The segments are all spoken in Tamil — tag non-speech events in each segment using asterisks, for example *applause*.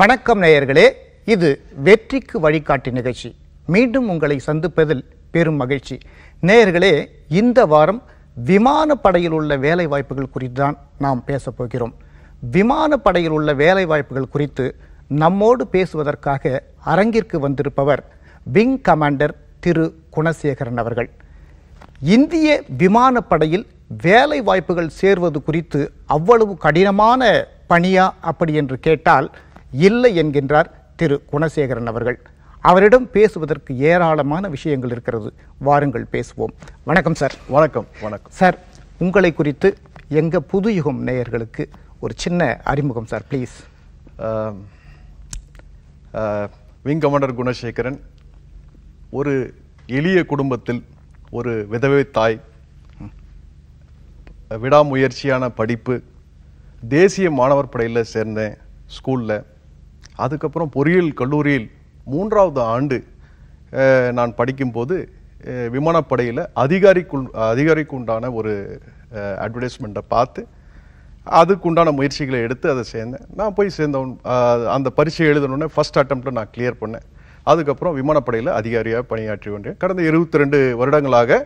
வணக்கம் நேயர்களே இது வெற்றிக்கு வழிகாட்டி நிகழ்ச்சி மீண்டும் உங்களை சந்திப்பதில் பெரும் மகிழ்ச்சி நேயர்களே இந்த வாரம் விமானப்படையில் உள்ள வேலை வாய்ப்புகள் குறித்து தான் நாம் பேசப்போகிறோம் விமானப்படையில் உள்ள வேலை வாய்ப்புகள் குறித்து நம்மோடு பேசுவதற்காக அரங்கிற்கு வந்திருப்பவர் விங் கமாண்டர் திரு குணசேகரன் அவர்கள் இந்திய விமானப்படையில் வேலை வாய்ப்புகள் சேர்வது குறித்து அவ்வளவு கடினமான பணியா அப்படி என்று கேட்டால் இல்லை என்கின்றார் திரு குணசேகரன் அவர்கள் அவரிடம் பேசுவதற்கு ஏராளமான விஷயங்கள் இருக்கிறது வாருங்கள் பேசுவோம் வணக்கம் சார் வணக்கம் வணக்கம் சார் உங்களை குறித்து எங்கள் புது யுகம் நேயர்களுக்கு ஒரு சின்ன அறிமுகம் sir please wing commander Gunasekaran ஒரு எளிய குடும்பத்தில் ஒரு விதவை தாய் விடாமுயற்சியான படிப்பு தேசிய மாணவர் படையில் சேர்ந்தேன் ஸ்கூலில் அதுக்கப்புறம் பொறியியல் கல்லூரியில் மூன்றாவது ஆண்டு நான் படிக்கும்போது விமானப்படையில் அதிகாரிக்குள் அதிகாரிக்கு உண்டான ஒரு அட்வர்டைஸ்மெண்ட்டை பார்த்து அதுக்குண்டான முயற்சிகளை எடுத்து அதை சேர்ந்தேன் நான் போய் சேர்ந்தவன் அந்த பரிசை எழுதணுன்னே ஃபஸ்ட் அட்டம்ப்டில் நான் கிளியர் பண்ணேன் அதுக்கப்புறம் விமானப்படையில் அதிகாரியாக பணியாற்றி கொண்டேன் கடந்த இருபத்தி ரெண்டு வருடங்களாக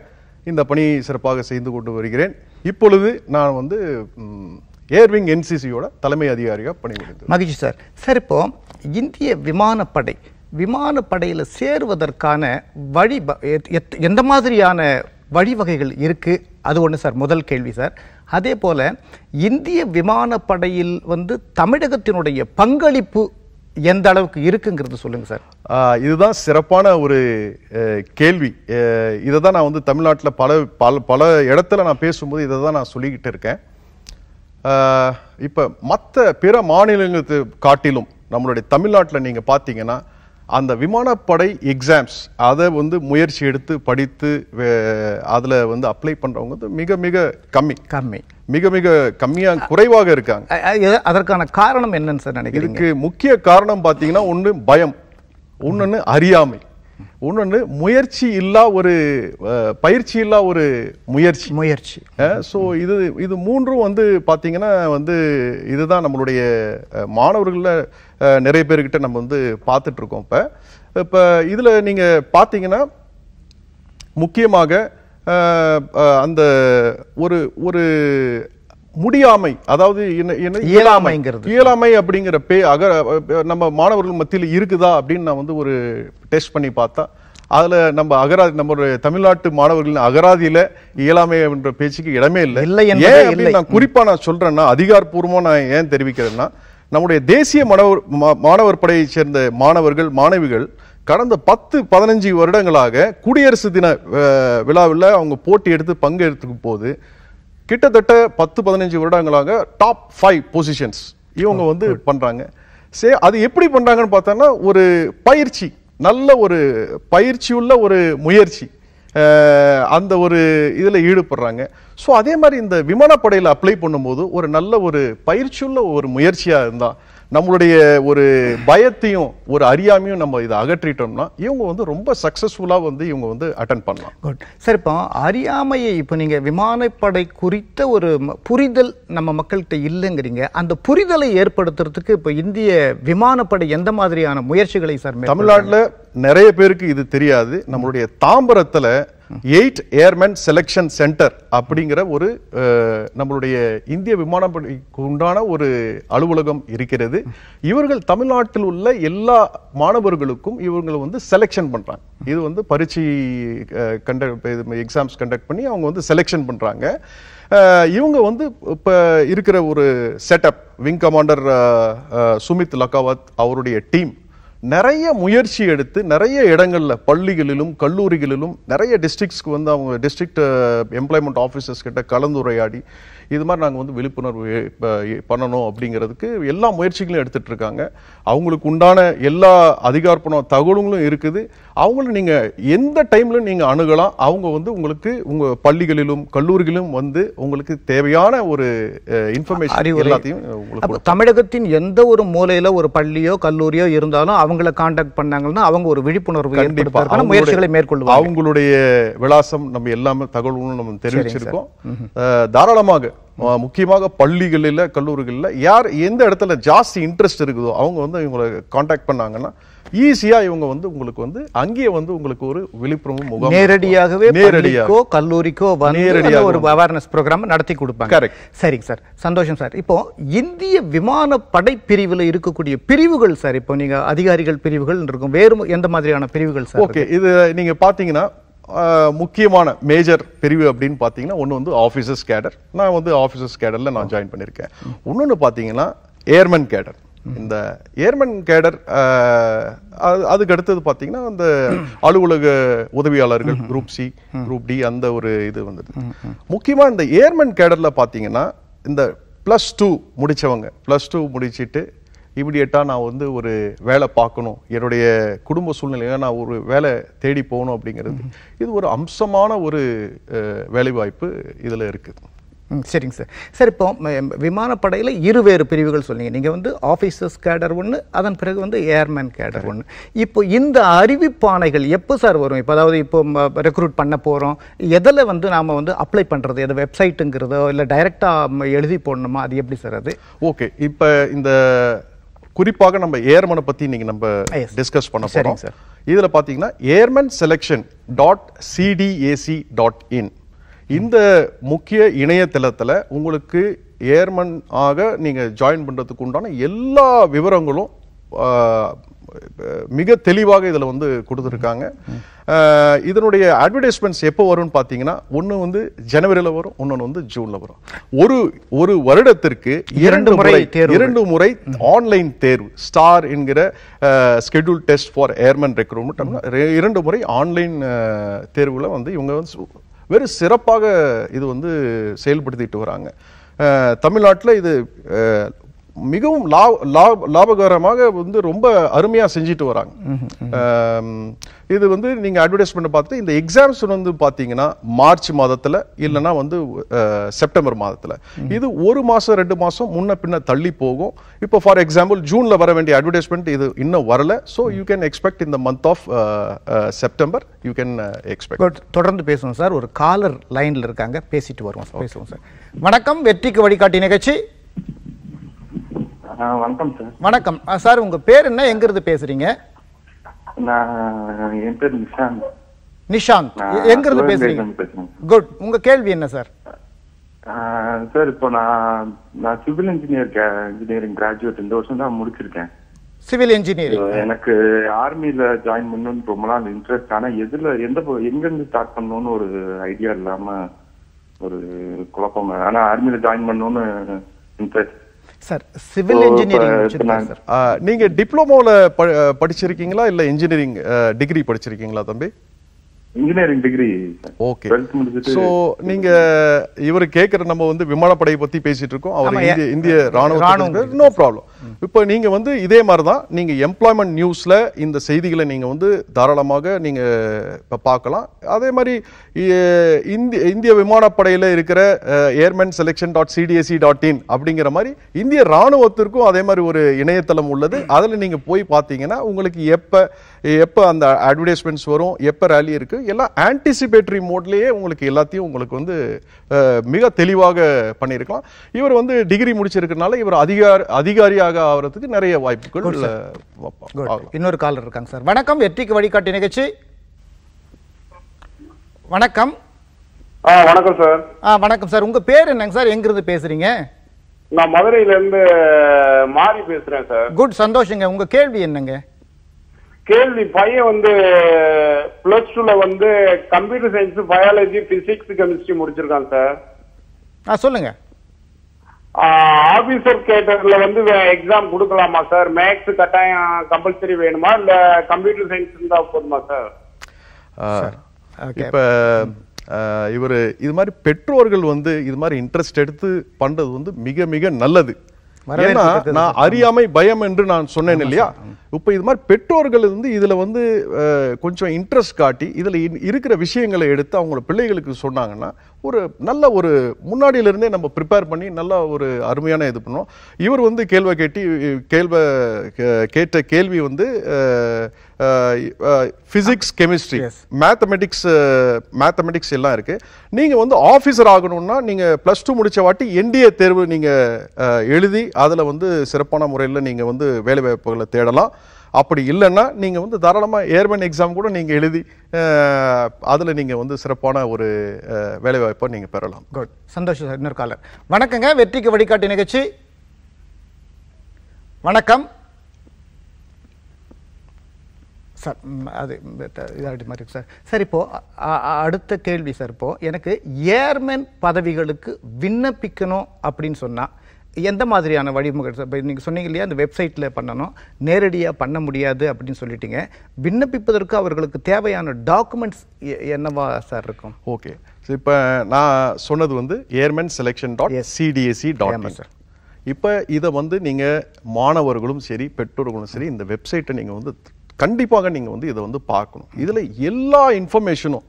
இந்த பணி சிறப்பாக செய்து கொண்டு வருகிறேன் இப்பொழுது நான் வந்து ஏர்விங் என்சிசியோட தலைமை அதிகாரியாக பணி மகிழ்ச்சி சார் சார் இப்போது இந்திய விமானப்படை விமானப்படையில் சேருவதற்கான வழி எந்த மாதிரியான வழிவகைகள் இருக்குது அது ஒன்று சார் முதல் கேள்வி சார் அதே போல் இந்திய விமானப்படையில் வந்து தமிழகத்தினுடைய பங்களிப்பு எந்த அளவுக்கு இருக்குங்கிறது சொல்லுங்கள் சார் இதுதான் சிறப்பான ஒரு கேள்வி இதை தான் நான் வந்து தமிழ்நாட்டில் பல பல பல இடத்துல நான் பேசும்போது இதை தான் நான் சொல்லிக்கிட்டு இருக்கேன் இப்போ மற்ற பிற மாநிலங்களுக்கு காட்டிலும் நம்மளுடைய தமிழ்நாட்டில் நீங்கள் பார்த்தீங்கன்னா அந்த விமானப்படை எக்ஸாம்ஸ் அதை வந்து முயற்சி எடுத்து படித்து அதில் வந்து அப்ளை பண்ணுறவங்க வந்து மிக மிக கம்மி கம்மி மிக மிக கம்மியாக குறைவாக இருக்காங்க அதற்கான காரணம் என்னன்னு சார் நினைக்கிறேன் இதுக்கு முக்கிய காரணம் பார்த்தீங்கன்னா ஒன்று பயம் ஒன்றுன்னு அறியாமை ஒன்று முயற்சி இல்லா ஒரு பயிற்சி இல்லா ஒரு முயற்சி முயற்சி ஸோ இது இது மூன்றும் வந்து பார்த்தீங்கன்னா வந்து இதுதான் நம்மளுடைய மாணவர்களில் நிறைய பேர்கிட்ட நம்ம வந்து பார்த்துட்ருக்கோம் இப்போ இப்போ இதில் நீங்கள் பார்த்தீங்கன்னா முக்கியமாக அந்த ஒரு ஒரு முடியாமை அதாவது இயலாமைங்கிறது இயலாமை அப்படிங்கிற பே அக நம்ம மாணவர்கள் மத்தியில் இருக்குதா அப்படின்னு நான் வந்து ஒரு டெஸ்ட் பண்ணி பார்த்தா அதுல நம்ம அகராதி நம்மளுடைய தமிழ்நாட்டு மாணவர்களின் அகராதியில இயலாமை என்ற பேச்சுக்கு இடமே இல்லை இல்லை ஏன் நான் குறிப்பாக நான் சொல்றேன்னா அதிகாரப்பூர்வமா நான் ஏன் தெரிவிக்கிறேன்னா நம்முடைய தேசிய மாணவர் மாணவர் படையைச் சேர்ந்த மாணவர்கள் மாணவிகள் கடந்த பத்து பதினஞ்சு வருடங்களாக குடியரசு தின விழாவில் அவங்க போட்டி எடுத்து பங்கெடுத்துக்கும் போது கிட்டத்தட்ட பத்து பதினஞ்சு வருடங்களாக டாப் ஃபைவ் பொசிஷன்ஸ் இவங்க oh, வந்து பண்ணுறாங்க சே அது எப்படி பண்ணுறாங்கன்னு பார்த்தோன்னா ஒரு பயிற்சி நல்ல ஒரு பயிற்சி உள்ள ஒரு முயற்சி அந்த ஒரு இதில் ஈடுபடுறாங்க ஸோ அதே மாதிரி இந்த விமானப்படையில் அப்ளை பண்ணும்போது ஒரு நல்ல ஒரு பயிற்சியுள்ள ஒரு முயற்சியாக இருந்தால் நம்மளுடைய ஒரு பயத்தையும் ஒரு அறியாமையும் நம்ம இதை அகற்றிட்டோம்னா இவங்க வந்து ரொம்ப சக்ஸஸ்ஃபுல்லாக வந்து இவங்க வந்து அட்டன் பண்ணலாம் குட் சார் இப்போ அறியாமையை இப்போ நீங்கள் விமானப்படை குறித்த ஒரு புரிதல் நம்ம மக்கள்கிட்ட இல்லைங்கிறீங்க அந்த புரிதலை ஏற்படுத்துறதுக்கு இப்போ இந்திய விமானப்படை எந்த மாதிரியான முயற்சிகளை சார் தமிழ்நாட்டில் நிறைய பேருக்கு இது தெரியாது நம்மளுடைய தாம்பரத்தில் எயிட் ஏர்மேன் செலெக்ஷன் சென்டர் அப்படிங்கிற ஒரு நம்மளுடைய இந்திய விமானப்படைக்கு உண்டான ஒரு அலுவலகம் இருக்கிறது இவர்கள் தமிழ்நாட்டில் உள்ள எல்லா மாணவர்களுக்கும் இவங்களை வந்து செலெக்ஷன் பண்ணுறாங்க இது வந்து பரீட்சை கண்டக்ட் எக்ஸாம்ஸ் கண்டக்ட் பண்ணி அவங்க வந்து செலெக்ஷன் பண்ணுறாங்க இவங்க வந்து இப்போ இருக்கிற ஒரு setup wing commander Sumit Lakkavath அவருடைய டீம் நிறைய முயற்சி எடுத்து நிறைய இடங்களில் பள்ளிகளிலும் கல்லூரிகளிலும் நிறைய டிஸ்ட்ரிக்ஸ்க்கு வந்து அவங்க டிஸ்ட்ரிக்ட் எம்ப்ளாய்மெண்ட் ஆஃபீஸர்ஸ் கிட்ட கலந்துரையாடி இது மாதிரி நாங்கள் வந்து விழிப்புணர்வு பண்ணணும் அப்படிங்கிறதுக்கு எல்லா முயற்சிகளும் எடுத்துகிட்டு இருக்காங்க அவங்களுக்கு உண்டான எல்லா அதிகார்ப்பணம் தகவல்களும் இருக்குது அவங்கள நீங்கள் எந்த டைமில் நீங்கள் அணுகலாம் அவங்க வந்து உங்களுக்கு உங்கள் பள்ளிகளிலும் கல்லூரிகளிலும் வந்து உங்களுக்கு தேவையான ஒரு இன்ஃபர்மேஷன் எல்லாத்தையும் உங்களுக்கு தமிழகத்தின் எந்த ஒரு மூலையில் ஒரு பள்ளியோ கல்லூரியோ இருந்தாலும் அவங்கள காண்டாக்ட் பண்ணாங்கன்னா அவங்க ஒரு விழிப்புணர்வு முயற்சிகளை மேற்கொள்வாங்க அவங்களுடைய விளாசம் நம்ம எல்லாமே தகவல்களும் நம்ம தெரிவிச்சிருக்கோம் தாராளமாக முக்கியமாக பள்ளிகளில் கல்லூரிகளில் யார் எந்த இடத்துல ஜாஸ்தி இன்ட்ரெஸ்ட் இருக்குதோ அவங்க வந்து இவங்களை காண்டாக்ட் பண்ணாங்கன்னா ஈஸியாக இவங்க வந்து உங்களுக்கு வந்து அங்கேயே வந்து உங்களுக்கு ஒரு விழிப்புணர்வு முகம் நேரடியாகவே நேரடியாகவோ கல்லூரிக்கோ நேரடியாக ஒரு அவேர்னஸ் ப்ரோக்ராம் நடத்தி கொடுப்பாங்க கரெக்ட் சரிங்க சார் சந்தோஷம் சார் இப்போ இந்திய படை பிரிவில் இருக்கக்கூடிய பிரிவுகள் சார் இப்போ நீங்கள் அதிகாரிகள் பிரிவுகள் இருக்கும் வேறு எந்த மாதிரியான பிரிவுகள் சார் ஓகே இது நீங்கள் பார்த்தீங்கன்னா முக்கியமான மேஜர் பிரிவு அப்படின்னு பார்த்தீங்கன்னா ஒன்று வந்து ஆஃபீஸர்ஸ் கேடர் நான் வந்து ஆஃபீஸர்ஸ் கேடரில் நான் ஜாயின் பண்ணியிருக்கேன் இன்னொன்று பார்த்தீங்கன்னா ஏர்மன் கேடர் இந்த ஏர்மன் கேடர் அதுக்கு அடுத்தது பார்த்தீங்கன்னா அந்த அலுவலக உதவியாளர்கள் குரூப் சி குரூப் டி அந்த ஒரு இது வந்தது முக்கியமாக இந்த ஏர்மன் கேடரில் பார்த்தீங்கன்னா இந்த ப்ளஸ் டூ முடித்தவங்க ப்ளஸ் டூ முடிச்சுட்டு இப்படியேட்டாக நான் வந்து ஒரு வேலை பார்க்கணும் என்னுடைய குடும்ப சூழ்நிலையாக நான் ஒரு வேலை தேடி போகணும் அப்படிங்கிறது இது ஒரு அம்சமான ஒரு வேலைவாய்ப்பு இதில் இருக்குது சரிங்க சார் சார் இப்போ விமானப்படையில் இருவேறு பிரிவுகள் சொன்னீங்க நீங்கள் வந்து ஆஃபீஸர்ஸ் கேடர் ஒன்று அதன் பிறகு வந்து ஏர்மேன் கேடர் ஒன்று இப்போ இந்த அறிவிப்பானைகள் எப்போ சார் வரும் இப்போ அதாவது இப்போ ரெக்ரூட் பண்ண போகிறோம் எதில் வந்து நாம் வந்து அப்ளை பண்ணுறது எது வெப்சைட்டுங்கிறதோ இல்லை டைரெக்டாக எழுதி போடணுமா அது எப்படி சார் அது ஓகே இப்போ இந்த குறிப்பாக நம்ம ஏர்மனை பற்றி நீங்க நம்ம டிஸ்கஸ் ah, பண்ண போறோம் இதில் பார்த்தீங்கன்னா airman selection dot CDAC dot in இந்த முக்கிய இணையதளத்தில் உங்களுக்கு ஏர்மன் ஆக நீங்கள் ஜாயின் பண்ணுறதுக்கு உண்டான எல்லா விவரங்களும் மிக தெளிவாக இதில் வந்து கொடுத்துருக்காங்க இதனுடைய அட்வர்டைஸ்மெண்ட்ஸ் எப்போ வரும்னு பார்த்தீங்கன்னா ஒன்று வந்து ஜனவரியில் வரும் ஒன்று வந்து ஜூனில் வரும் ஒரு ஒரு வருடத்திற்கு இரண்டு முறை இரண்டு முறை ஆன்லைன் தேர்வு ஸ்டார் என்கிற schedule test for airman recruitment இரண்டு முறை ஆன்லைன் தேர்வில் வந்து இவங்க வந்து வெறும் சிறப்பாக இது வந்து செயல்படுத்திட்டு வராங்க தமிழ்நாட்டில் இது மிகவும் லாபகரமாக வந்து ரொம்ப அருமையாக செஞ்சுட்டு வராங்க இது வந்து நீங்கள் அட்வர்டைஸ்மெண்ட் பார்த்து இந்த எக்ஸாம்ஸ் வந்து பார்த்தீங்கன்னா மார்ச் மாதத்தில் இல்லைன்னா வந்து செப்டம்பர் மாதத்தில் இது ஒரு மாதம் ரெண்டு மாதம் முன்ன பின்ன தள்ளி போகும் இப்போ ஃபார் எக்ஸாம்பிள் ஜூனில் வர வேண்டிய அட்வர்டைஸ்மெண்ட் இது இன்னும் வரல ஸோ யூ கேன் எக்ஸ்பெக்ட் இந்த month of September you can expect தொடர்ந்து பேசுவோம் சார் ஒரு காலர் லைனில் இருக்காங்க பேசிட்டு வருவோம் பேசுவோம் சார் வணக்கம் வெற்றிக்கு வழிகாட்டி நிகழ்ச்சி வணக்கம் சார் வணக்கம் சார் உங்க பேர் என்ன எங்க இருந்து பேசுறீங்க நான் என் பேர் நிஷாந்த் நிஷாந்த் எங்க இருந்து பேசுறீங்க குட் உங்க கேள்வி என்ன சார் சார் இப்போ நான் நான் சிவில் இன்ஜினியர் இன்ஜினியரிங் கிராஜுவேட் இந்த வருஷம் தான் முடிச்சிருக்கேன் சிவில் இன்ஜினியரிங் எனக்கு ஆர்மியில ஜாயின் பண்ணணும்னு ரொம்ப நாள் இன்ட்ரெஸ்ட் ஆனா எதுல எந்த எங்கிருந்து ஸ்டார்ட் பண்ணணும்னு ஒரு ஐடியா இல்லாம ஒரு குழப்பம் ஆனா ஆர்மியில ஜாயின் பண்ணணும்னு interest sir civil engineering sir நீங்க டிப்ளமோல படிச்சிருக்கீங்களா இல்ல இன்ஜினியரிங் டிகிரி படிச்சிருக்கீங்களா தம்பி இன்ஜினியரிங் டிகிரி ஓகே சோ நீங்க இவர் கேக்குற நம்ம வந்து விமானப்படையை பத்தி பேசிட்டு இருக்கோம் அவர் இந்திய இந்திய ராணுவ நோ ப்ராப்ளம் இப்போ நீங்க வந்து இதே மாதிரி தான் நீங்க எம்ப்ளாய்மெண்ட் நியூஸ்ல இந்த செய்திகளை நீங்க வந்து தாராளமாக நீங்க இப்போ பார்க்கலாம் அதே மாதிரி இந்திய இந்திய விமானப்படையில இருக்கிற airman selection dot CDSC dot in அப்படிங்கிற மாதிரி இந்திய ராணுவத்திற்கும் அதே மாதிரி ஒரு இணையதளம் உள்ளது அதில் நீங்க போய் பார்த்தீங்கன்னா உங்களுக்கு எப்போ எப்போ அந்த அட்வர்டைஸ்மெண்ட்ஸ் வரும் எப்போ ரேலி இருக்குது எல்லாம் ஆன்டிசிபேட்டரி மோட்லேயே உங்களுக்கு எல்லாத்தையும் உங்களுக்கு வந்து மிக தெளிவாக பண்ணியிருக்கலாம் இவர் வந்து டிகிரி முடிச்சிருக்கனால இவர் அதிகார அதிகாரியாக ஆகிறதுக்கு நிறைய வாய்ப்புகள் இன்னொரு காலர் இருக்காங்க சார் வணக்கம் வெற்றிக்கு வழிகாட்டி நிகழ்ச்சி வணக்கம் வணக்கம் சார் வணக்கம் சார் உங்க பேர் என்னங்க சார் எங்கிருந்து பேசுறீங்க நான் மதுரையில இருந்து மாறி பேசுறேன் சார் குட் சந்தோஷங்க உங்க கேள்வி என்னங்க கேள்வி பையன் வந்து பிளஸ் டூல வந்து computer science biology physics chemistry முடிச்சிருக்கான் சார் ஆ சொல்லுங்க ஆபீசர் கேட்டர்ல வந்து எக்ஸாம் கொடுக்கலாமா சார் மேக்ஸ் கட்டாயம் கம்பல்சரி வேணுமா இல்ல கம்ப்யூட்டர் சயின்ஸ் இருந்தா போதுமா சார் இப்ப இவர் இது மாதிரி பெற்றோர்கள் வந்து இது மாதிரி இன்ட்ரெஸ்ட் எடுத்து பண்றது வந்து மிக மிக நல்லது ஏன்னா நான் அறியாமை பயம் என்று நான் சொன்னேன் இல்லையா இப்போ இது மாதிரி பெற்றோர்கள் வந்து இதில் வந்து கொஞ்சம் இன்ட்ரெஸ்ட் காட்டி இதில் இருக்கிற விஷயங்களை எடுத்து அவங்களோட பிள்ளைகளுக்கு சொன்னாங்கன்னா ஒரு நல்ல ஒரு முன்னாடியிலிருந்தே நம்ம ப்ரிப்பேர் பண்ணி நல்ல ஒரு அருமையான இது பண்ணோம் இவர் வந்து கேள்வை கேட்டி கேள்வை கேட்ட கேள்வி வந்து ஃபிசிக்ஸ் கெமிஸ்ட்ரி மேத்தமெட்டிக்ஸ் மேத்தமெட்டிக்ஸ் எல்லாம் இருக்குது நீங்கள் வந்து ஆஃபீஸர் ஆகணும்னா நீங்கள் ப்ளஸ் டூ முடித்த வாட்டி என்டிஏ தேர்வு நீங்கள் எழுதி அதில் வந்து சிறப்பான முறையில் நீங்கள் வந்து வேலைவாய்ப்புகளை தேடலாம் அப்படி இல்லைன்னா நீங்கள் வந்து தாராளமாக ஏர்மேன் எக்ஸாம் கூட நீங்கள் எழுதி அதில் நீங்கள் வந்து சிறப்பான ஒரு வேலைவாய்ப்பை நீங்கள் பெறலாம் குட் சந்தோஷம் சார் இன்னொரு காலர் வணக்கங்க வெற்றிக்கு வழிகாட்டு நிகழ்ச்சி வணக்கம் சார் அது இதாகிட்ட மாதிரி சார் சார் இப்போது அடுத்த கேள்வி சார் இப்போது எனக்கு ஏர்மேன் பதவிகளுக்கு விண்ணப்பிக்கணும் அப்படின்னு சொன்னால் எந்த மாதிரியான வழிமுறை இப்போ நீங்கள் சொன்னீங்க இல்லையா அந்த வெப்சைட்டில் பண்ணணும் நேரடியாக பண்ண முடியாது அப்படின்னு சொல்லிட்டீங்க விண்ணப்பிப்பதற்கு அவர்களுக்கு தேவையான டாக்குமெண்ட்ஸ் என்னவா சார் இருக்கும் ஓகே இப்போ நான் சொன்னது வந்து airman selection dot CDSC dot sir இப்போ இதை வந்து நீங்கள் மாணவர்களும் சரி பெற்றோர்களும் சரி இந்த வெப்சைட்டை நீங்கள் வந்து கண்டிப்பாக நீங்கள் வந்து இதை வந்து பார்க்கணும் இதில் எல்லா இன்ஃபர்மேஷனும்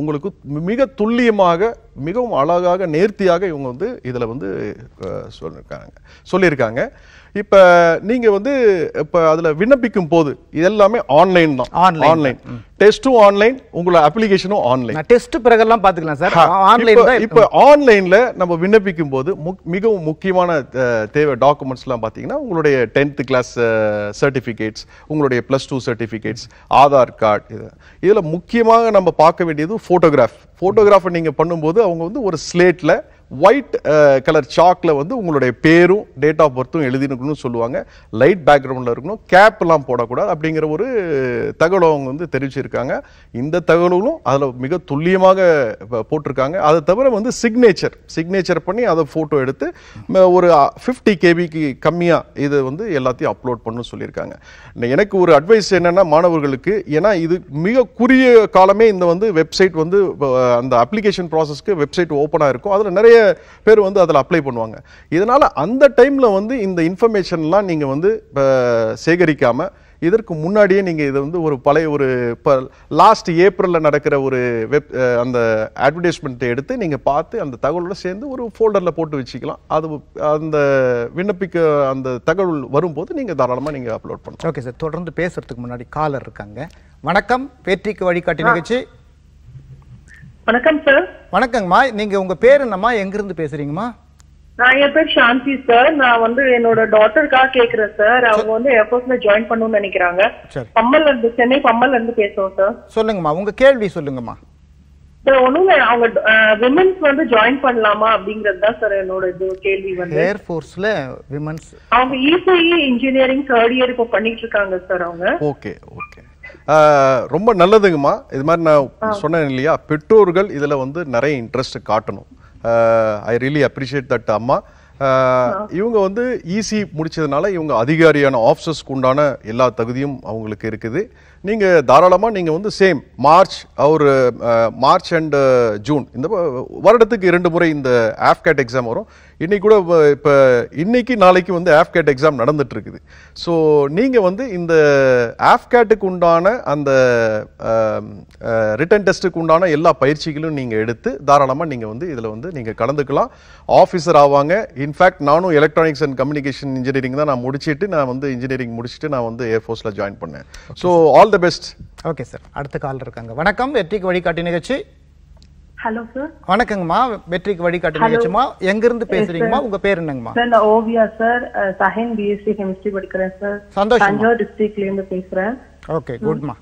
உங்களுக்கு மிக துல்லியமாக மிகவும் அழகாக நேர்த்தியாக இவங்க வந்து இதில் வந்து சொல்லியிருக்காங்க சொல்லியிருக்காங்க இப்போ நீங்கள் வந்து இப்போ அதில் விண்ணப்பிக்கும் போது இதெல்லாமே ஆன்லைன் தான் ஆன்லைன் டெஸ்ட்டும் ஆன்லைன் உங்களோட அப்ளிகேஷனும் ஆன்லைன் டெஸ்ட் பிறகெல்லாம் பார்த்துக்கலாம் சார் ஆன்லைன் இப்போ ஆன்லைனில் நம்ம விண்ணப்பிக்கும் போது மிகவும் முக்கியமான தேவை டாக்குமெண்ட்ஸ்லாம் பார்த்தீங்கன்னா உங்களுடைய டென்த்து கிளாஸ் சர்டிஃபிகேட்ஸ் உங்களுடைய plus two certificates Aadhaar card இது இதில் முக்கியமாக நம்ம பார்க்க வேண்டியது ஃபோட்டோகிராஃப் ஃபோட்டோகிராஃபை நீங்கள் பண்ணும்போது அவங்க வந்து ஒரு ஸ்லேட்டில் ஒயிட் கலர் சாக்கில் வந்து உங்களுடைய பேரும் டேட் ஆஃப் பர்த்தும் எழுதினுக்கணும்னு சொல்லுவாங்க லைட் பேக்ரவுண்டில் இருக்கணும் கேப்லாம் போடக்கூடாது அப்படிங்கிற ஒரு தகவலை அவங்க வந்து தெரிவிச்சிருக்காங்க இந்த தகவலும் அதில் மிக துல்லியமாக போட்டிருக்காங்க அதை தவிர வந்து சிக்னேச்சர் சிக்னேச்சர் பண்ணி அதை ஃபோட்டோ எடுத்து ஒரு ஃபிஃப்டி கேபிக்கு கம்மியாக இதை வந்து எல்லாத்தையும் அப்லோட் பண்ணணும்னு சொல்லியிருக்காங்க எனக்கு ஒரு அட்வைஸ் என்னென்னா மாணவர்களுக்கு ஏன்னா இது மிக குறுகிய காலமே இந்த வந்து வெப்சைட் வந்து அந்த அப்ளிகேஷன் ப்ராசஸ்க்கு வெப்சைட் ஓப்பனாக இருக்கும் அதில் நிறைய பேர் வந்து அதில் அப்ளை பண்ணுவாங்க இதனால் அந்த டைமில் வந்து இந்த இன்ஃபர்மேஷன்லாம் நீங்கள் வந்து சேகரிக்காமல் இதற்கு முன்னாடியே நீங்கள் இது வந்து ஒரு பழைய ஒரு இப்போ லாஸ்ட் ஏப்ரலில் நடக்கிற ஒரு வெப் அந்த அட்வர்டைஸ்மெண்ட்டை எடுத்து நீங்கள் பார்த்து அந்த தகவலோட சேர்ந்து ஒரு ஃபோல்டரில் போட்டு வச்சுக்கலாம் அது அந்த விண்ணப்பிக்க அந்த தகவல் வரும்போது நீங்கள் தாராளமாக நீங்கள் அப்லோட் பண்ணலாம் ஓகே சார் தொடர்ந்து பேசுகிறதுக்கு முன்னாடி காலர் இருக்காங்க வணக்கம் பேட்டிக்கு வழிகாட்டி நிகழ்ச்சி வணக்கம் சார் வணக்கங்கம்மா நீங்க உங்க பேர் என்னம்மா எங்க இருந்து பேசுறீங்கம்மா நான் என் பேர் சாந்தி சார் நான் வந்து என்னோட டாட்டருக்காக கேக்குறேன் சார் அவங்க வந்து எஃபோர்ஸ்ல ஜாயின் பண்ணணும்னு நினைக்கிறாங்க பம்மல்ல இருந்து சென்னை பம்மல்ல இருந்து பேசுறோம் சார் சொல்லுங்கம்மா உங்க கேள்வி சொல்லுங்கம்மா சார் அவங்க விமன்ஸ் வந்து ஜாயின் பண்ணலாமா அப்படிங்கறது தான் சார் என்னோட கேள்வி வந்து ஏர் ஃபோர்ஸ்ல விமன்ஸ் அவங்க e e இன்ஜினியரிங் தேர்ட் பண்ணிட்டு இருக்காங்க சார் அவங்க ஓகே ஓகே ரொம்ப நல்லதுங்கம்மா இது மாதிரி நான் சொன்னேன் இல்லையா பெற்றோர்கள் இதில் வந்து நிறைய இன்ட்ரெஸ்ட் காட்டணும் ஐ ரியலி அப்ரிஷியேட் தட் அம்மா இவங்க வந்து ஈஸி e முடிச்சதுனால இவங்க அதிகாரியான ஆஃபீஸர்ஸ்க்கு உண்டான எல்லா தகுதியும் அவங்களுக்கு இருக்குது நீங்கள் தாராளமாக நீங்கள் வந்து சேம் மார்ச் அவர் மார்ச் அண்டு ஜூன் இந்த வருடத்துக்கு இரண்டு முறை இந்த ஆஃப்கேட் எக்ஸாம் வரும் இன்றைக்கி கூட இப்போ இன்றைக்கி நாளைக்கு வந்து ஆஃப்கேட் எக்ஸாம் இருக்குது ஸோ நீங்கள் வந்து இந்த ஆஃப்கேட்டுக்கு உண்டான அந்த ரிட்டன் டெஸ்ட்டுக்கு உண்டான எல்லா பயிற்சிகளும் நீங்கள் எடுத்து தாராளமாக நீங்கள் வந்து இதில் வந்து நீங்கள் கலந்துக்கலாம் ஆஃபீஸர் ஆவாங்க இன்ஃபேக்ட் நானும் எலக்ட்ரானிக்ஸ் அண்ட் கம்யூனிகேஷன் இன்ஜினியரிங் தான் நான் முடிச்சுட்டு நான் வந்து இன்ஜினியரிங் முடிச்சுட்டு நான் வந்து ஏர்ஃபோர்ஸில் ஜாயின் பண்ணேன் so all all the best okay sir அடுத்த கால் இருக்காங்க வணக்கம் வெற்றிக்கு வழிகாட்டி நிகழ்ச்சி ஹலோ சார் வணக்கங்கம்மா வெற்றிக்கு வழிகாட்டி நிகழ்ச்சிமா எங்க இருந்து பேசுறீங்கம்மா உங்க பேர் என்னங்கம்மா சார் நான் Oviya sir Sahin BSc chemistry படிக்கிறேன் சார் சந்தோஷம் தஞ்சாவூர் டிஸ்ட்ரிக்ட்ல இருந்து பேசுறேன் ஓகே குட்மா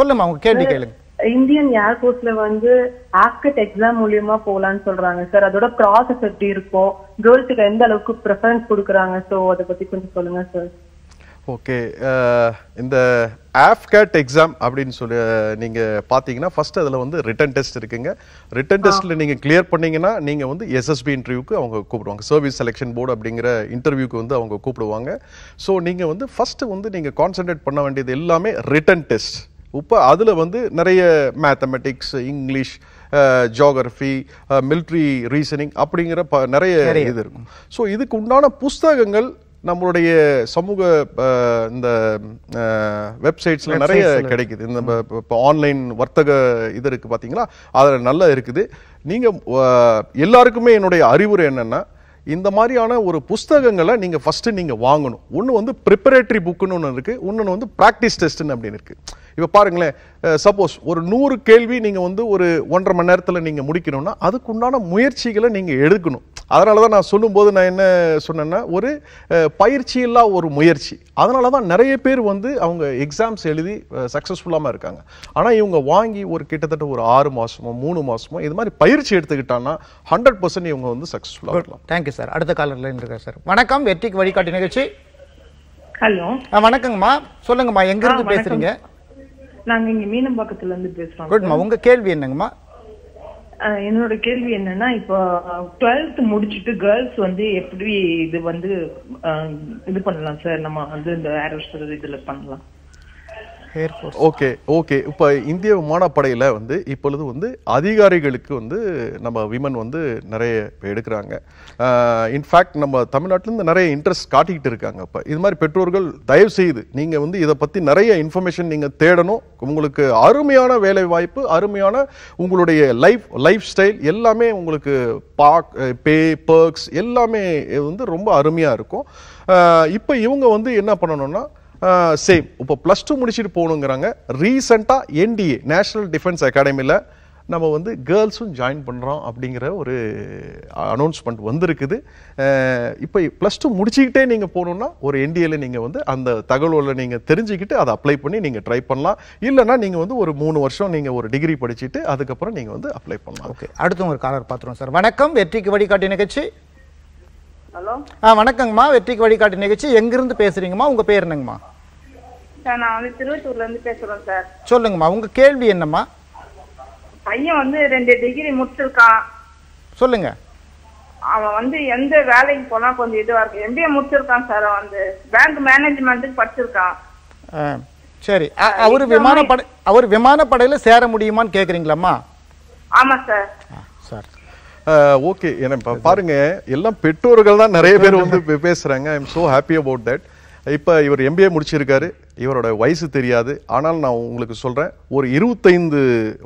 சொல்லுமா உங்க கேள்வி கேளுங்க இந்தியன் ஏர்போர்ட்ல வந்து ஆஸ்கட் எக்ஸாம் மூலியமா போலான்னு சொல்றாங்க சார் அதோட ப்ராசஸ் எப்படி இருக்கும் கேர்ள்ஸுக்கு எந்த அளவுக்கு ப்ரிஃபரன்ஸ் கொடுக்குறாங்க சோ அதை பத்தி கொஞ்சம் சொல்லுங்க சார் ஓகே இந்த ஆஃப்கேட் எக்ஸாம் அப்படின்னு சொல்லி நீங்கள் பார்த்தீங்கன்னா ஃபஸ்ட் அதில் வந்து ரிட்டன் டெஸ்ட் இருக்குங்க ரிட்டன் டெஸ்ட்டில் நீங்கள் கிளியர் பண்ணிங்கன்னா நீங்கள் வந்து எஸ்எஸ்பி இன்டர்வியூக்கு அவங்க கூப்பிடுவாங்க சர்வீஸ் செலெக்ஷன் போர்டு அப்படிங்கிற இன்டர்வியூக்கு வந்து அவங்க கூப்பிடுவாங்க ஸோ நீங்கள் வந்து ஃபஸ்ட்டு வந்து நீங்கள் கான்சன்ட்ரேட் பண்ண வேண்டியது எல்லாமே ரிட்டன் டெஸ்ட் இப்போ அதில் வந்து நிறைய mathematics English geography military reasoning அப்படிங்கிற ப நிறைய இது இருக்கும் ஸோ இதுக்கு உண்டான புஸ்தகங்கள் நம்மளுடைய சமூக இந்த வெப்சைட்ஸ்ல நிறைய கிடைக்குது இந்த இப்போ ஆன்லைன் வர்த்தக இது இருக்கு பார்த்தீங்களா அதில் நல்லா இருக்குது நீங்கள் எல்லாருக்குமே என்னுடைய அறிவுரை என்னென்னா இந்த மாதிரியான ஒரு புஸ்தகங்களை நீங்கள் ஃபஸ்ட்டு நீங்கள் வாங்கணும் ஒன்று வந்து ப்ரிப்பரேட்டரி புக்குன்னு ஒன்று இருக்குது இன்னொன்று வந்து ப்ராக்டிஸ் டெஸ்ட்டுன்னு அப்படின்னு இருக்குது இப்போ பாருங்களேன் சப்போஸ் ஒரு நூறு கேள்வி நீங்கள் வந்து ஒரு ஒன்றரை மணி நேரத்தில் நீங்கள் முடிக்கணும்னா அதுக்குண்டான முயற்சிகளை நீங்கள் எடுக்கணும் அதனால தான் நான் சொல்லும்போது நான் என்ன சொன்னேன்னா ஒரு பயிற்சி இல்லா ஒரு முயற்சி அதனால தான் நிறைய பேர் வந்து அவங்க எக்ஸாம்ஸ் எழுதி சக்ஸஸ்ஃபுல்லாமல் இருக்காங்க ஆனால் இவங்க வாங்கி ஒரு கிட்டத்தட்ட ஒரு ஆறு மாதமோ மூணு மாதமோ இது மாதிரி பயிற்சி எடுத்துக்கிட்டாங்கன்னா ஹண்ட்ரட் பர்சன்ட் இவங்க வந்து சக்ஸஸ்ஃபுல்லாக இருக்கலாம் தேங்க்யூ சார் அடுத்த காலரில் இருக்கார் சார் வணக்கம் வெற்றிக்கு வழிகாட்டி நிகழ்ச்சி ஹலோ வணக்கங்கம்மா சொல்லுங்கம்மா எங்கேருந்து பேசுகிறீங்க நாங்க இங்க மீனம்பாக்கத்துல இருந்து பேசுறோம் உங்க கேள்வி என்னங்கம்மா என்னோட கேள்வி என்னன்னா இப்போ டுவெல்த் முடிச்சுட்டு கேர்ள்ஸ் வந்து எப்படி இது வந்து இது பண்ணலாம் சார் நம்ம வந்து இந்த ஏரோஸ்டர் இதுல பண்ணலாம் ஏர்ஃபோர்ஸ் ஓகே ஓகே இப்போ இந்திய விமானப்படையில் வந்து இப்பொழுது வந்து அதிகாரிகளுக்கு வந்து நம்ம விமன் வந்து நிறைய எடுக்கிறாங்க இன்ஃபேக்ட் நம்ம தமிழ்நாட்டிலேருந்து நிறைய இன்ட்ரெஸ்ட் காட்டிக்கிட்டு இருக்காங்க இப்போ இது மாதிரி பெற்றோர்கள் தயவு செய்து நீங்கள் வந்து இதை பற்றி நிறைய இன்ஃபர்மேஷன் நீங்கள் தேடணும் உங்களுக்கு அருமையான வேலை வாய்ப்பு அருமையான உங்களுடைய லைஃப் லைஃப் ஸ்டைல் எல்லாமே உங்களுக்கு பாக் பே பர்க்ஸ் எல்லாமே வந்து ரொம்ப அருமையாக இருக்கும் இப்போ இவங்க வந்து என்ன பண்ணணும்னா சேம் இப்போ ப்ளஸ் டூ முடிச்சுட்டு போகணுங்கிறாங்க ரீசெண்டாக என்டிஏ நேஷ்னல் டிஃபென்ஸ் அகாடமியில் நம்ம வந்து கேர்ள்ஸும் ஜாயின் பண்ணுறோம் அப்படிங்கிற ஒரு அனௌன்ஸ்மெண்ட் வந்திருக்குது இப்போ ப்ளஸ் டூ முடிச்சுக்கிட்டே நீங்கள் போகணுன்னா ஒரு என்டிஏல நீங்கள் வந்து அந்த தகவலில் நீங்கள் தெரிஞ்சுக்கிட்டு அதை அப்ளை பண்ணி நீங்கள் ட்ரை பண்ணலாம் இல்லைனா நீங்கள் வந்து ஒரு மூணு வருஷம் நீங்கள் ஒரு டிகிரி படிச்சுட்டு அதுக்கப்புறம் நீங்கள் வந்து அப்ளை பண்ணலாம் ஓகே அடுத்த ஒரு காலர் பார்த்துருவோம் சார் வணக்கம் வெற்றிக்கு வழிகாட்டி நிகழ்ச்சி ஹலோ ஆ வணக்கங்கம்மா வெற்றிக்கு வழிகாட்டு நிகழ்ச்சி எங்கிருந்து பேசுறீங்கம்மா உங்க பேர் என்னங்கம்மா சார் நான் வந்து திருவத்தூர்ல இருந்து சார் சொல்லுங்கம்மா உங்க கேள்வி என்னம்மா பையன் வந்து ரெண்டு டிகிரி முடிச்சிருக்கான் சொல்லுங்க அவன் வந்து எந்த வேலைக்கு போனா கொஞ்சம் இதுவா இருக்கு எம்பிஏ முடிச்சிருக்கான் சார் அவன் வந்து பேங்க் மேனேஜ்மெண்ட்டுக்கு படிச்சிருக்கான் சரி அவரு விமானப்படை அவர் விமானப்படையில சேர முடியுமான்னு கேக்குறீங்களாம்மா ஆமா சார் ஓகே எனக்கு பாருங்க எல்லாம் பெற்றோர்கள் தான் நிறைய பேர் வந்து *laughs* பேசுறாங்க I am so happy about that இப்போ இவர் எம்பிஏ முடிச்சிருக்காரு இவரோட வயசு தெரியாது ஆனால் நான் உங்களுக்கு சொல்கிறேன் ஒரு இருபத்தைந்து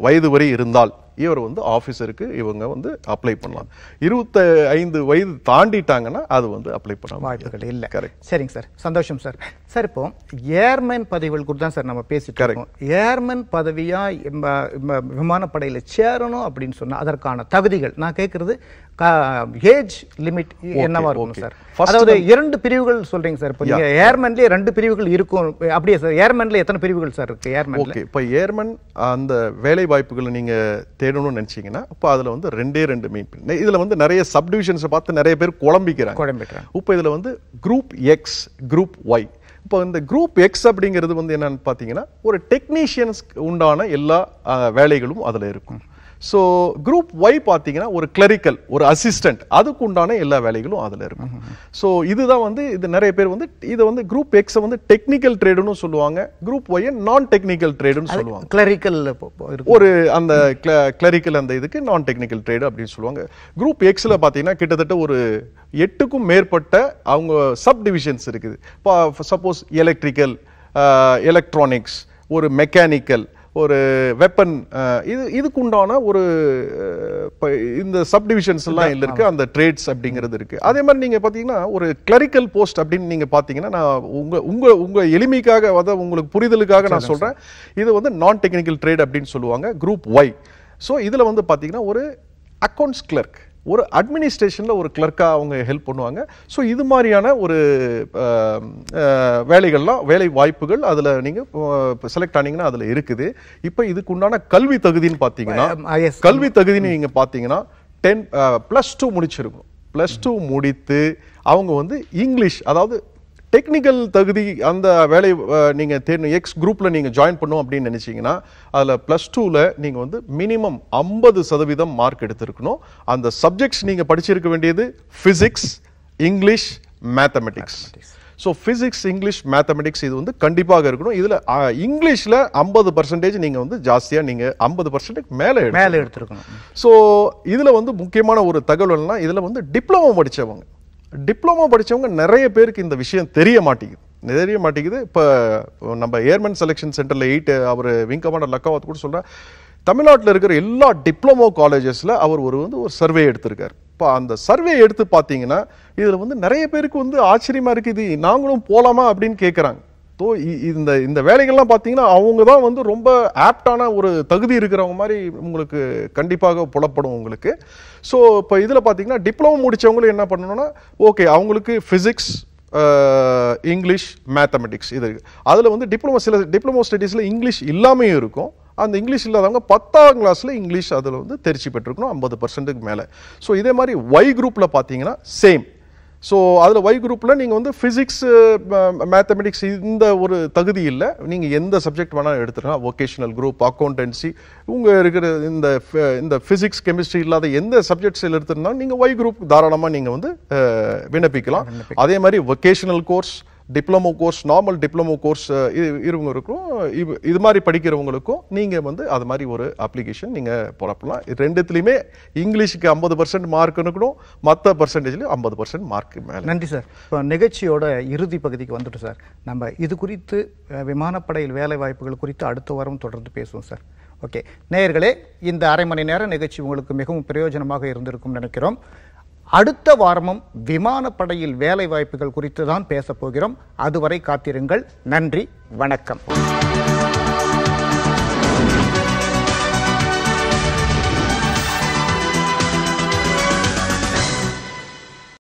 வயது வரை இருந்தால் இவர் வந்து ஆஃபீஸருக்கு இவங்க வந்து அப்ளை பண்ணலாம் இருபத்த ஐந்து வயது தாண்டிட்டாங்கன்னா அது வந்து அப்ளை பண்ண வாய்ப்புகள் இல்லை கரெக்ட் சரிங்க சார் சந்தோஷம் சார் சார் இப்போ ஏர்மேன் பதவிகள் குறித்து தான் சார் நம்ம பேசிட்டு இருக்கோம் ஏர்மேன் பதவியாக விமானப்படையில் சேரணும் அப்படின்னு சொன்னால் அதற்கான தகுதிகள் நான் கேட்குறது ஏஜ் லிமிட் என்னவா இருக்கும் சார் அதாவது இரண்டு பிரிவுகள் சொல்றீங்க சார் இப்போ நீங்கள் ரெண்டு பிரிவுகள் இருக்கும் அப்படியே சார் ஏர்மேன்ல எத்தனை பிரிவுகள் சார் இருக்கு ஏர்மேன் ஓகே இப்போ ஏர்மேன் அந்த வேலை வாய்ப்புகளை நீங்கள் தேடணும்னு நினச்சிங்கன்னா இப்போ அதில் வந்து ரெண்டே ரெண்டு மீன் இதில் வந்து நிறைய சப்டிவிஷன்ஸை பார்த்து நிறைய பேர் குழம்பிக்கிறாங்க குழம்பிக்கிறாங்க இப்போ இதில் வந்து குரூப் எக்ஸ் குரூப் ஒய் இப்போ இந்த குரூப் எக்ஸ் அப்படிங்கிறது வந்து என்னன்னு பார்த்தீங்கன்னா ஒரு டெக்னீஷியன்ஸ்க்கு உண்டான எல்லா வேலைகளும் அதில் இருக்கும் ஸோ குரூப் ஒய் பார்த்தீங்கன்னா ஒரு கிளரிக்கல் ஒரு அசிஸ்டன்ட் அதுக்கு உண்டான எல்லா வேலைகளும் அதில் இருக்கும் ஸோ இதுதான் வந்து இது நிறைய பேர் வந்து இதை வந்து குரூப் எக்ஸை வந்து டெக்னிக்கல் ட்ரேடுன்னு சொல்லுவாங்க குரூப் ஒய் நான் டெக்னிக்கல் ட்ரேடுன்னு சொல்லுவாங்க கிளரிக்கல் ஒரு அந்த கிளரிக்கல் அந்த இதுக்கு நான் டெக்னிக்கல் ட்ரேடு அப்படின்னு சொல்லுவாங்க குரூப் எக்ஸில் பார்த்தீங்கன்னா கிட்டத்தட்ட ஒரு எட்டுக்கும் மேற்பட்ட அவங்க சப் டிவிஷன்ஸ் இருக்குது இப்போ சப்போஸ் எலக்ட்ரிக்கல் எலக்ட்ரானிக்ஸ் ஒரு மெக்கானிக்கல் ஒரு வெப்பன் இது இதுக்கு உண்டான ஒரு இந்த சப்டிவிஷன்ஸ் எல்லாம் இதில் இருக்குது அந்த ட்ரேட்ஸ் அப்படிங்கிறது இருக்குது அதே மாதிரி நீங்கள் பார்த்தீங்கன்னா ஒரு கிளரிக்கல் போஸ்ட் அப்படின்னு நீங்கள் பார்த்தீங்கன்னா நான் உங்கள் உங்கள் உங்கள் எளிமைக்காக அதாவது உங்களுக்கு புரிதலுக்காக நான் சொல்கிறேன் இது வந்து நான் டெக்னிக்கல் ட்ரேட் அப்படின்னு சொல்லுவாங்க குரூப் ஒய் ஸோ இதில் வந்து பார்த்தீங்கன்னா ஒரு அக்கௌண்ட்ஸ் கிளர்க் ஒரு அட்மினிஸ்ட்ரேஷனில் ஒரு கிளர்க்காக அவங்க ஹெல்ப் பண்ணுவாங்க ஸோ இது மாதிரியான ஒரு வேலைகள்லாம் வேலை வாய்ப்புகள் அதில் நீங்கள் இப்போ செலக்ட் ஆனீங்கன்னா அதில் இருக்குது இப்போ இதுக்கு உண்டான கல்வி தகுதின்னு பார்த்தீங்கன்னா கல்வி தகுதின்னு நீங்கள் பார்த்தீங்கன்னா டென் ப்ளஸ் டூ முடிச்சிருக்கும் ப்ளஸ் டூ முடித்து அவங்க வந்து இங்கிலீஷ் அதாவது டெக்னிக்கல் தகுதி அந்த வேலை நீங்கள் தேர்ணும் எக்ஸ் குரூப்பில் நீங்கள் ஜாயின் பண்ணும் அப்படின்னு நினச்சிங்கன்னா அதில் ப்ளஸ் டூவில் நீங்கள் வந்து மினிமம் ஐம்பது சதவீதம் மார்க் எடுத்திருக்கணும் அந்த சப்ஜெக்ட்ஸ் நீங்கள் படிச்சிருக்க வேண்டியது physics English mathematics so physics English mathematics இது வந்து கண்டிப்பாக இருக்கணும் இதில் இங்கிலீஷில் ஐம்பது பர்சன்டேஜ் நீங்கள் வந்து ஜாஸ்தியாக நீங்கள் ஐம்பது பர்சன்டேஜ் மேலே மேலே எடுத்துருக்கணும் ஸோ இதில் வந்து முக்கியமான ஒரு தகவல்னால் இதில் வந்து டிப்ளமோ படித்தவங்க டிப்ளமோ படித்தவங்க நிறைய பேருக்கு இந்த விஷயம் தெரிய மாட்டேங்குது தெரிய மாட்டேங்குது இப்போ நம்ம ஏர்மன் செலெக்ஷன் சென்டரில் எயிட்டு அவர் விங் கமாண்டர் லக்காவத் கூட சொல்கிறார் தமிழ்நாட்டில் இருக்கிற எல்லா டிப்ளமோ காலேஜஸில் அவர் ஒரு வந்து ஒரு சர்வே எடுத்திருக்கார் இப்போ அந்த சர்வே எடுத்து பார்த்தீங்கன்னா இதில் வந்து நிறைய பேருக்கு வந்து ஆச்சரியமாக இருக்குது நாங்களும் போகலாமா அப்படின்னு கேட்குறாங்க ஸோ இந்த இந்த வேலைகள்லாம் பார்த்தீங்கன்னா அவங்க தான் வந்து ரொம்ப ஆப்டான ஒரு தகுதி இருக்கிறவங்க மாதிரி உங்களுக்கு கண்டிப்பாக புலப்படும் உங்களுக்கு ஸோ இப்போ இதில் பார்த்தீங்கன்னா டிப்ளமோ முடித்தவங்களும் என்ன பண்ணணும்னா ஓகே அவங்களுக்கு ஃபிசிக்ஸ் இங்கிலீஷ் மேத்தமெட்டிக்ஸ் இது அதில் வந்து டிப்ளமோ சில டிப்ளமோ ஸ்டடீஸில் இங்கிலீஷ் இல்லாமையும் இருக்கும் அந்த இங்கிலீஷ் இல்லாதவங்க பத்தாம் கிளாஸில் இங்கிலீஷ் அதில் வந்து தெரிச்சு பெற்றிருக்கணும் ஐம்பது பர்சன்ட்டுக்கு மேலே ஸோ இதே மாதிரி ஒய் குரூப்பில் பார்த்தீங்கன்னா சேம் ஸோ அதில் ஒய் குரூப்பில் நீங்கள் வந்து ஃபிசிக்ஸ் மேத்தமெட்டிக்ஸ் இந்த ஒரு தகுதி இல்லை நீங்கள் எந்த சப்ஜெக்ட் வேணாலும் எடுத்துக்கலாம் ஒகேஷனல் குரூப் அக்கௌண்டன்சி உங்கள் இருக்கிற இந்த இந்த ஃபிசிக்ஸ் கெமிஸ்ட்ரி இல்லாத எந்த சப்ஜெக்ட்ஸில் எடுத்துருந்தாலும் நீங்கள் ஒய் குரூப் தாராளமாக நீங்கள் வந்து விண்ணப்பிக்கலாம் அதே மாதிரி vocational course diploma course normal diploma course இருவங்களுக்கும் இது இது மாதிரி படிக்கிறவங்களுக்கும் நீங்கள் வந்து அது மாதிரி ஒரு அப்ளிகேஷன் நீங்கள் புறப்படலாம் ரெண்டுத்துலேயுமே இங்கிலீஷுக்கு ஐம்பது பர்சன்ட் மார்க் இருக்கணும் மற்ற பர்சன்டேஜ்லேயும் ஐம்பது பர்சன்ட் மார்க் மேலே நன்றி சார் இப்போ நிகழ்ச்சியோட இறுதி பகுதிக்கு வந்துட்டோம் சார் நம்ம இது குறித்து விமானப்படையில் வேலை வாய்ப்புகள் குறித்து அடுத்த வாரம் தொடர்ந்து பேசுவோம் சார் ஓகே நேயர்களே இந்த அரை மணி நேர நிகழ்ச்சி உங்களுக்கு மிகவும் பிரயோஜனமாக இருந்திருக்கும் நினைக்கிறோம் அடுத்த வாரமும் விமானப்படையில் வேலை வாய்ப்புகள் குறித்து தான் பேசப்போகிறோம் அதுவரை காத்திருங்கள் நன்றி வணக்கம்